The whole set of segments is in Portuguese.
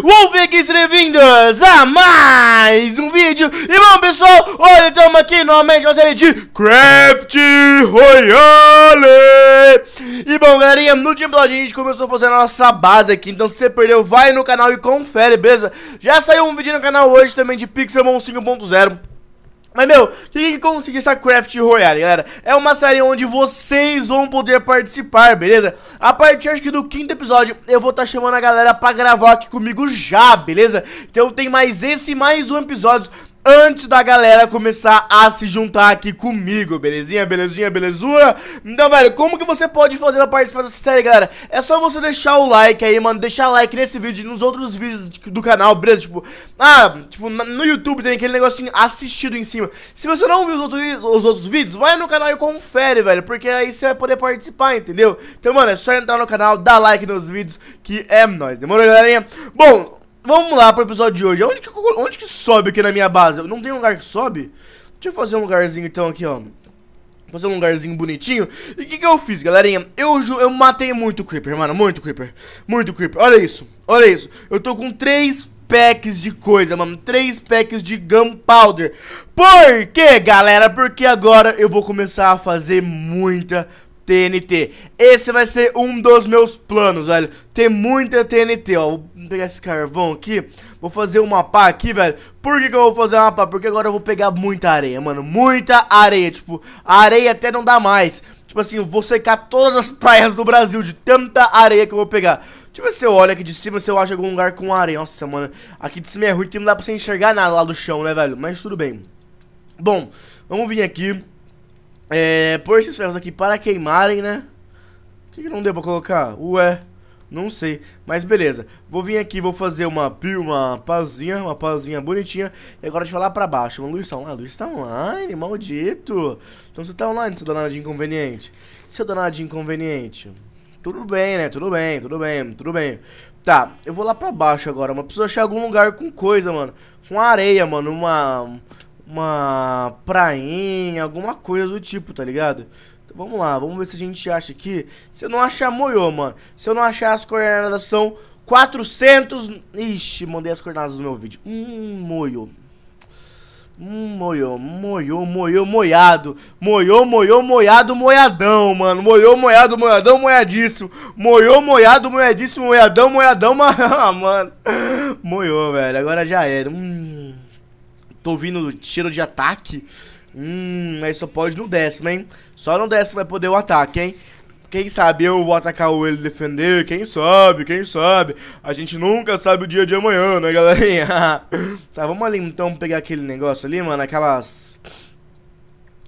Wolfix, bem-vindos a mais um vídeo E bom pessoal, hoje estamos aqui novamente na série de Craft Royale E bom galerinha, no último episódio a gente começou fazendo a nossa base aqui Então se você perdeu, vai no canal e confere, beleza? Já saiu um vídeo no canal hoje também de Pixelmon 5.0 mas, meu, o que, que consiste essa Craft Royale, galera? É uma série onde vocês vão poder participar, beleza? A partir, acho que, do quinto episódio, eu vou estar tá chamando a galera pra gravar aqui comigo já, beleza? Então tem mais esse mais um episódio antes da galera começar a se juntar aqui comigo, belezinha, belezinha, belezura? Então, velho, como que você pode fazer pra participar dessa série, galera? É só você deixar o like aí, mano, deixar like nesse vídeo e nos outros vídeos do canal, beleza? Tipo, ah, tipo, no YouTube tem aquele negocinho assistido em cima. Se você não viu os outros, os outros vídeos, vai no canal e confere, velho, porque aí você vai poder participar, entendeu? Então, mano, é só entrar no canal, dar like nos vídeos, que é nóis, demorou, galerinha? Bom... Vamos lá pro episódio de hoje. Onde que, onde que sobe aqui na minha base? Não tem lugar que sobe? Deixa eu fazer um lugarzinho então aqui, ó. Fazer um lugarzinho bonitinho. E o que, que eu fiz, galerinha? Eu, eu matei muito Creeper, mano. Muito Creeper. Muito Creeper. Olha isso. Olha isso. Eu tô com três packs de coisa, mano. Três packs de gunpowder. Por quê, galera? Porque agora eu vou começar a fazer muita coisa TNT. Esse vai ser um dos meus planos, velho. Tem muita TNT, ó. Vou pegar esse carvão aqui. Vou fazer uma pá aqui, velho. Por que, que eu vou fazer uma pá? Porque agora eu vou pegar muita areia, mano. Muita areia. Tipo, areia até não dá mais. Tipo assim, eu vou secar todas as praias do Brasil de tanta areia que eu vou pegar. Deixa tipo, eu ver se eu olho aqui de cima, se eu acho algum lugar com areia. Nossa, mano. Aqui de cima é ruim que não dá pra você enxergar nada lá do chão, né, velho? Mas tudo bem. Bom, vamos vir aqui. É, pôr esses ferros aqui para queimarem, né? O que, que não deu pra colocar? Ué, não sei. Mas beleza, vou vir aqui, vou fazer uma, uma pazinha, uma pazinha bonitinha. E agora vai lá pra baixo. Uma luz tá online, luz tá online, maldito. Então você tá online, seu danado de inconveniente. Seu danado de inconveniente. Tudo bem, né? Tudo bem, tudo bem, tudo bem. Tá, eu vou lá pra baixo agora, Mas Preciso achar algum lugar com coisa, mano. Com areia, mano. Uma uma prainha, alguma coisa do tipo, tá ligado? Então vamos lá, vamos ver se a gente acha aqui. Se eu não achar, moiou, mano. Se eu não achar, as coordenadas são 400... Ixi, mandei as coordenadas do meu vídeo. Hum, moiou. Hum, moiou, moiou, moiado. Moiou, moiou, moiado, moiadão, mano. Moiou, moiado, moiadão, moiadíssimo. Moiou, moiado, moiadíssimo, moiadão, moiadão, mano. Moiou, velho, agora já era. Hum... Tô ouvindo cheiro de ataque. Hum, mas só pode no décimo, hein? Só no décimo vai poder o ataque, hein? Quem sabe eu vou atacar o ele defender, quem sabe, quem sabe. A gente nunca sabe o dia de amanhã, né, galerinha? tá, vamos ali então pegar aquele negócio ali, mano, aquelas...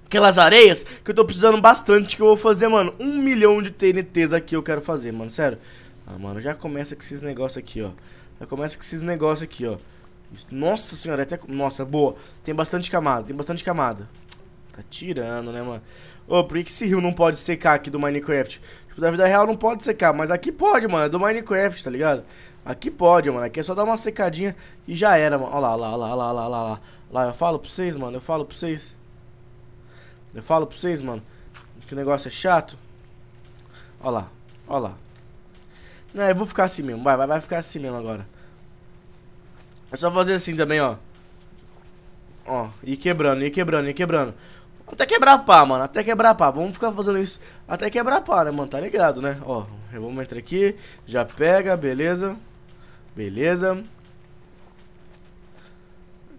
Aquelas areias que eu tô precisando bastante, que eu vou fazer, mano, um milhão de TNTs aqui eu quero fazer, mano, sério. Ah, mano, já começa com esses negócios aqui, ó. Já começa com esses negócios aqui, ó. Nossa senhora, é até... Nossa, é boa. Tem bastante camada, tem bastante camada. Tá tirando, né, mano? Ô, por que esse rio não pode secar aqui do Minecraft? Tipo, da vida real não pode secar, mas aqui pode, mano. É do Minecraft, tá ligado? Aqui pode, mano. Aqui é só dar uma secadinha e já era, mano. Ó lá, lá, lá, lá, lá, lá, lá. Lá, eu falo pra vocês, mano. Eu falo pra vocês. Eu falo pra vocês, mano. Que o negócio é chato. Ó lá, ó lá. Não, eu vou ficar assim mesmo. Vai, vai, vai ficar assim mesmo agora. É só fazer assim também, ó. Ó, e quebrando, e quebrando, e quebrando. Até quebrar pá, mano. Até quebrar pá. Vamos ficar fazendo isso até quebrar pá, né, mano? Tá ligado, né? Ó, vamos entrar aqui. Já pega, beleza. Beleza.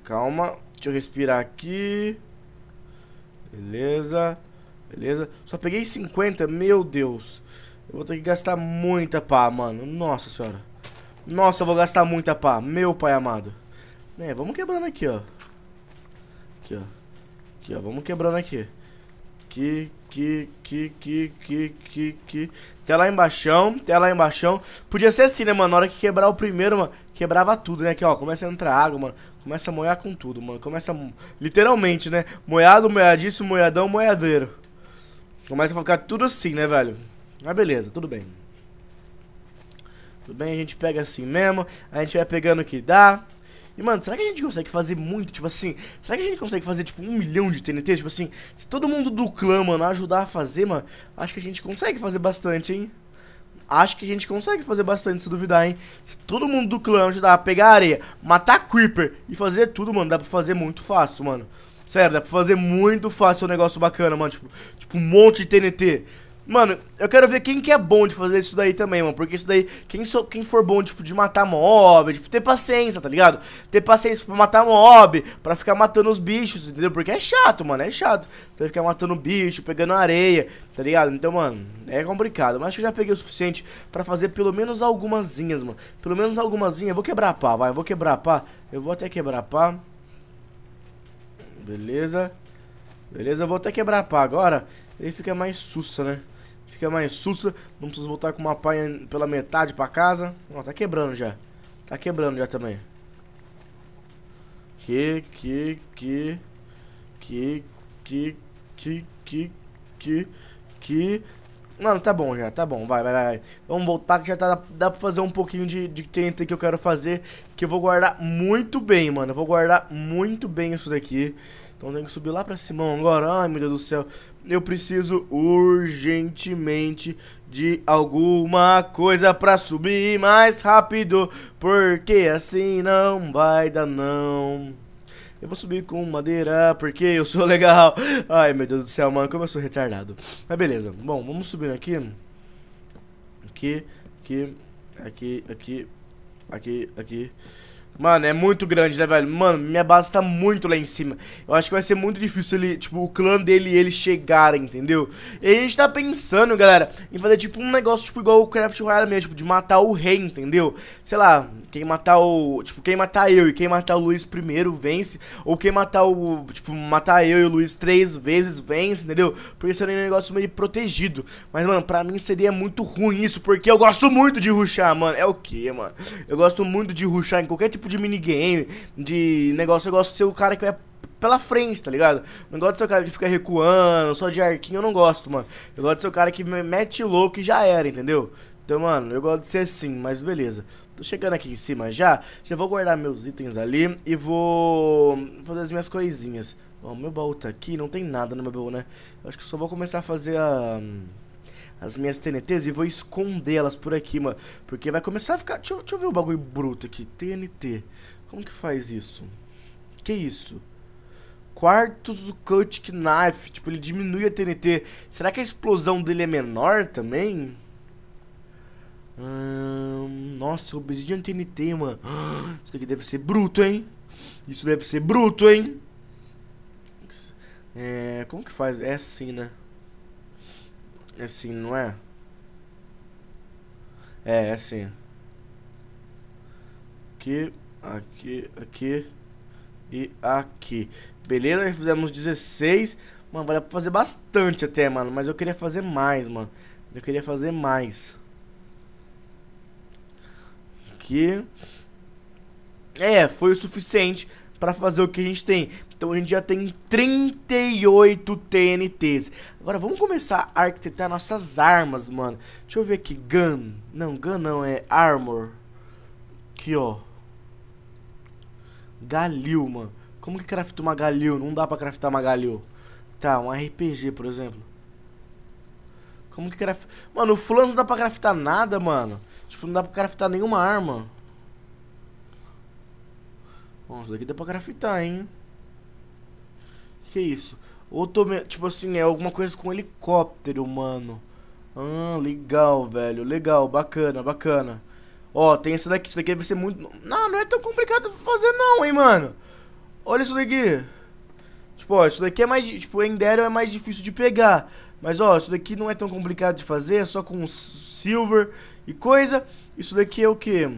Calma. Deixa eu respirar aqui. Beleza. Beleza. Só peguei 50, meu Deus. Eu vou ter que gastar muita pá, mano. Nossa senhora. Nossa, eu vou gastar muita pá. Meu pai amado. É, vamos quebrando aqui, ó. Aqui, ó. Aqui, ó. Vamos quebrando aqui. que que que que que que que. Até lá embaixo, até lá embaixo. Podia ser assim, né, mano? Na hora que quebrar o primeiro, mano, quebrava tudo, né? Aqui, ó, começa a entrar água, mano. Começa a moer com tudo, mano. Começa, a... literalmente, né? Moiado, moiadíssimo, moiadão, moiadeiro. Começa a ficar tudo assim, né, velho? Mas ah, beleza, tudo bem. Tudo bem? A gente pega assim mesmo. A gente vai pegando o que dá. E, mano, será que a gente consegue fazer muito? Tipo assim, será que a gente consegue fazer, tipo, um milhão de TNT? Tipo assim, se todo mundo do clã, mano, ajudar a fazer, mano, acho que a gente consegue fazer bastante, hein? Acho que a gente consegue fazer bastante, se duvidar, hein? Se todo mundo do clã ajudar a pegar areia, matar Creeper e fazer tudo, mano, dá pra fazer muito fácil, mano. Sério, dá pra fazer muito fácil é um negócio bacana, mano. Tipo, tipo um monte de TNT. Mano, eu quero ver quem que é bom de fazer isso daí também, mano. Porque isso daí, quem, so, quem for bom, tipo, de matar mob, tipo, ter paciência, tá ligado? Ter paciência pra matar mob, pra ficar matando os bichos, entendeu? Porque é chato, mano, é chato. Você ficar matando bicho, pegando areia, tá ligado? Então, mano, é complicado. Mas acho que eu já peguei o suficiente pra fazer pelo menos algumazinhas, mano. Pelo menos algumazinhas. Eu vou quebrar a pá, vai. Eu vou quebrar a pá. Eu vou até quebrar a pá. Beleza. Beleza, eu vou até quebrar a pá agora. Ele fica mais sussa, né? fica mais sussa, não precisa voltar com uma paia pela metade pra casa. Ó, tá quebrando já. Tá quebrando já também. Que, que, que, que, que, que, que, que, que, Mano, tá bom já, tá bom, vai, vai, vai. Vamos voltar que já tá, dá pra fazer um pouquinho de, de TNT que eu quero fazer, que eu vou guardar muito bem, mano. Eu vou guardar muito bem isso daqui. Então tem que subir lá pra cima agora. Ai, meu Deus do céu. Eu preciso urgentemente de alguma coisa pra subir mais rápido, porque assim não vai dar não. Eu vou subir com madeira porque eu sou legal. Ai, meu Deus do céu, mano, como eu sou retardado. Mas beleza. Bom, vamos subir aqui. Aqui, aqui, aqui, aqui, aqui, aqui. Mano, é muito grande, né, velho? Mano, minha base tá muito lá em cima. Eu acho que vai ser muito difícil ele, tipo, o clã dele e ele chegarem, entendeu? E a gente tá pensando, galera, em fazer, tipo, um negócio, tipo, igual o Craft Royale mesmo, tipo, de matar o rei, entendeu? Sei lá, quem matar o... Tipo, quem matar eu e quem matar o Luiz primeiro vence. Ou quem matar o... Tipo, matar eu e o Luiz três vezes vence, entendeu? Porque seria é um negócio meio protegido. Mas, mano, pra mim seria muito ruim isso, porque eu gosto muito de ruxar, mano. É o quê, mano? Eu gosto muito de ruxar em qualquer tipo tipo de minigame, de negócio. Eu gosto de ser o cara que vai pela frente, tá ligado? Não gosto de ser o cara que fica recuando, só de arquinho eu não gosto, mano. Eu gosto de ser o cara que mete louco e já era, entendeu? Então, mano, eu gosto de ser assim, mas beleza. Tô chegando aqui em cima já. Já vou guardar meus itens ali e vou fazer as minhas coisinhas. Ó, meu baú tá aqui, não tem nada no meu baú, né? Eu acho que só vou começar a fazer a as minhas TNTs e vou esconder elas por aqui, mano. Porque vai começar a ficar... Deixa eu, deixa eu ver o bagulho bruto aqui. TNT. Como que faz isso? Que isso? Quartos do cut Knife. Tipo, ele diminui a TNT. Será que a explosão dele é menor também? Hum, nossa, obsidian TNT, mano. Isso daqui deve ser bruto, hein? Isso deve ser bruto, hein? É, como que faz? É assim, né? É assim, não é? É, é assim. Aqui, aqui, aqui e aqui. Beleza? fizemos 16. Mano, vai dar pra fazer bastante até, mano. Mas eu queria fazer mais, mano. Eu queria fazer mais. Aqui. É, foi o suficiente para fazer o que a gente tem. Então a gente já tem 38 TNTs. Agora vamos começar a arquitetar nossas armas, mano. Deixa eu ver aqui, gun. Não, gun não, é armor. Aqui, ó. Galil, mano. Como que crafta uma galil? Não dá pra craftar uma galil. Tá, um RPG, por exemplo. Como que craft... Mano, o fulano não dá pra craftar nada, mano. Tipo, não dá pra craftar nenhuma arma. Bom, isso daqui dá pra grafitar, hein? Que é isso? outro tipo assim, é alguma coisa com helicóptero, mano. Ah, legal, velho. Legal, bacana, bacana. Ó, tem isso daqui. Isso daqui vai ser muito... Não, não é tão complicado fazer não, hein, mano. Olha isso daqui. Tipo, ó, isso daqui é mais... Tipo, o Daryl é mais difícil de pegar. Mas, ó, isso daqui não é tão complicado de fazer. É só com silver e coisa. Isso daqui é o quê?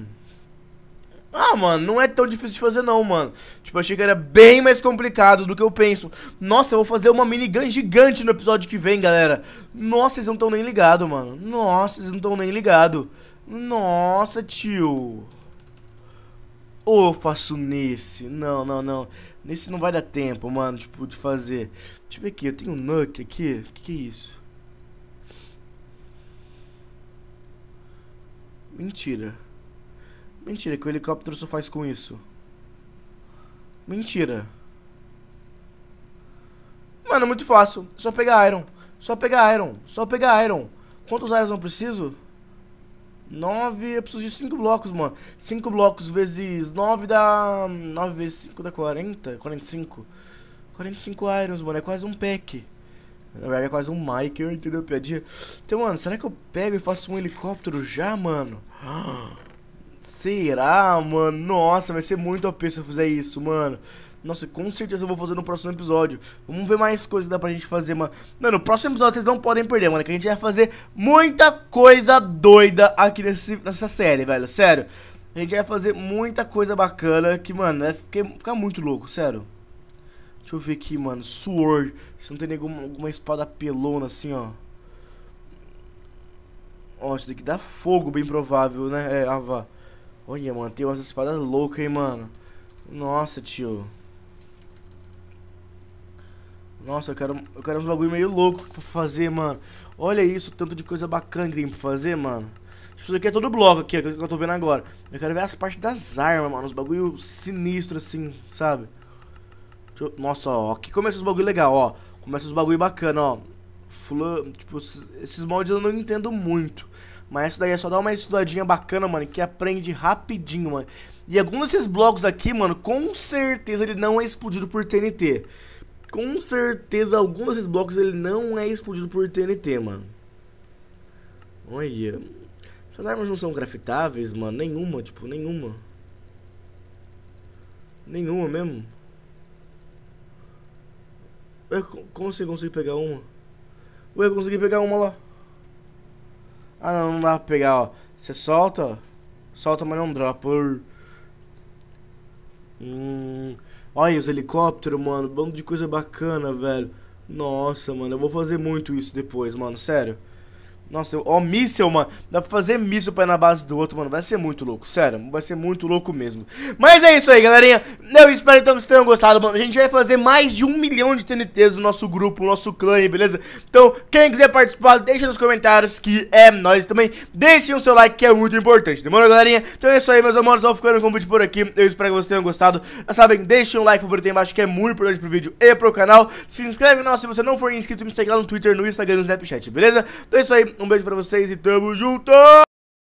Ah, mano, não é tão difícil de fazer não, mano Tipo, achei que era bem mais complicado do que eu penso Nossa, eu vou fazer uma minigun gigante no episódio que vem, galera Nossa, vocês não estão nem ligados, mano Nossa, vocês não estão nem ligados Nossa, tio Ou eu faço nesse Não, não, não Nesse não vai dar tempo, mano, tipo, de fazer Deixa eu ver aqui, eu tenho um nuke aqui O que, que é isso? Mentira Mentira, que o helicóptero só faz com isso. Mentira. Mano, é muito fácil. Só pegar Iron. Só pegar Iron. Só pegar Iron. Quantos Irons eu preciso? 9, eu preciso de 5 blocos, mano. 5 blocos vezes 9 dá. 9 vezes 5 dá 40? 45. 45 irons, mano. É quase um pack. Na verdade, é quase um Mike, eu entendeu a piadinha. Então, mano, será que eu pego e faço um helicóptero já, mano? Ah. Será, mano? Nossa, vai ser muito OP se eu fizer isso, mano. Nossa, com certeza eu vou fazer no próximo episódio. Vamos ver mais coisas que dá pra gente fazer, mano. Mano, no próximo episódio vocês não podem perder, mano. Que a gente vai fazer muita coisa doida aqui nesse, nessa série, velho. Sério. A gente vai fazer muita coisa bacana que, mano, vai é ficar muito louco, sério. Deixa eu ver aqui, mano. Sword. Se não tem nenhuma, alguma espada pelona assim, ó. Ó, isso daqui dá fogo, bem provável, né? É, Ava. Olha, mano, tem umas espadas loucas, hein, mano. Nossa, tio. Nossa, eu quero, eu quero uns bagulho meio louco pra fazer, mano. Olha isso, tanto de coisa bacana que tem pra fazer, mano. Isso aqui é todo bloco aqui, é que eu tô vendo agora. Eu quero ver as partes das armas, mano. Os bagulho sinistro assim, sabe? Eu... Nossa, ó. Aqui começa os bagulho legal, ó. Começa os bagulho bacana, ó. Fula... Tipo, esses moldes eu não entendo muito. Mas isso daí é só dar uma estudadinha bacana, mano, que aprende rapidinho, mano. E algum desses blocos aqui, mano, com certeza ele não é explodido por TNT. Com certeza algum desses blocos ele não é explodido por TNT, mano. Olha. Essas armas não são craftáveis, mano. Nenhuma, tipo, nenhuma. Nenhuma mesmo. Eu, como você conseguiu pegar uma? Ué, eu consegui pegar uma lá. Ah, não, não dá pra pegar, ó. Você solta, Solta, mas não dropa. Hum. Olha os helicópteros, mano. Bando de coisa bacana, velho. Nossa, mano. Eu vou fazer muito isso depois, mano. Sério. Nossa, ó, míssel, mano. Dá pra fazer míssel pra ir na base do outro, mano. Vai ser muito louco, sério. Vai ser muito louco mesmo. Mas é isso aí, galerinha. Eu espero então que vocês tenham gostado, mano. A gente vai fazer mais de um milhão de TNTs no nosso grupo, no nosso clã, beleza? Então, quem quiser participar, deixa nos comentários que é nós também. Deixe o seu like, que é muito importante. Demorou, galerinha? Então é isso aí, meus amores. Vou ficando com o vídeo por aqui. Eu espero que vocês tenham gostado. Já sabem, deixe um like favorito aí embaixo, que é muito importante pro vídeo e pro canal. Se inscreve no canal se você não for inscrito. Me segue lá no Twitter, no Instagram, no Snapchat, beleza? Então é isso aí. Um beijo pra vocês e tamo junto!